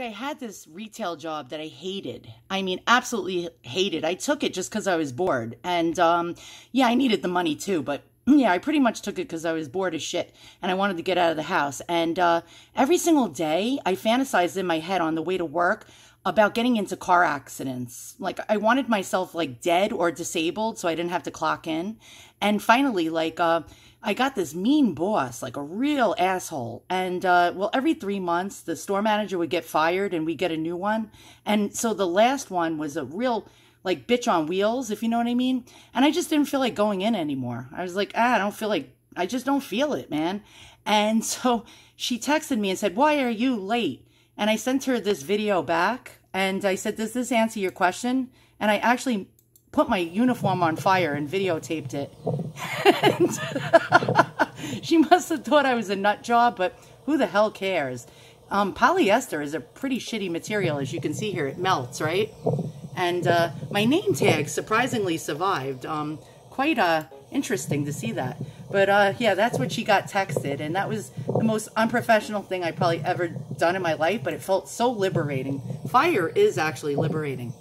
I had this retail job that I hated. I mean, absolutely hated. I took it just because I was bored. And um, yeah, I needed the money too, but yeah, I pretty much took it because I was bored as shit and I wanted to get out of the house. And uh, every single day, I fantasized in my head on the way to work about getting into car accidents. Like I wanted myself like dead or disabled so I didn't have to clock in. And finally, like uh, I got this mean boss, like a real asshole. And uh, well, every three months, the store manager would get fired and we get a new one. And so the last one was a real like bitch on wheels, if you know what I mean. And I just didn't feel like going in anymore. I was like, ah, I don't feel like, I just don't feel it, man. And so she texted me and said, Why are you late? And I sent her this video back and I said, Does this answer your question? And I actually put my uniform on fire and videotaped it. and she must have thought I was a nut job, but who the hell cares? Um, polyester is a pretty shitty material, as you can see here. It melts, right? And uh, my name tag surprisingly survived. Um, quite uh, interesting to see that. But uh, yeah, that's what she got texted. And that was the most unprofessional thing I probably ever done in my life, but it felt so liberating. Fire is actually liberating.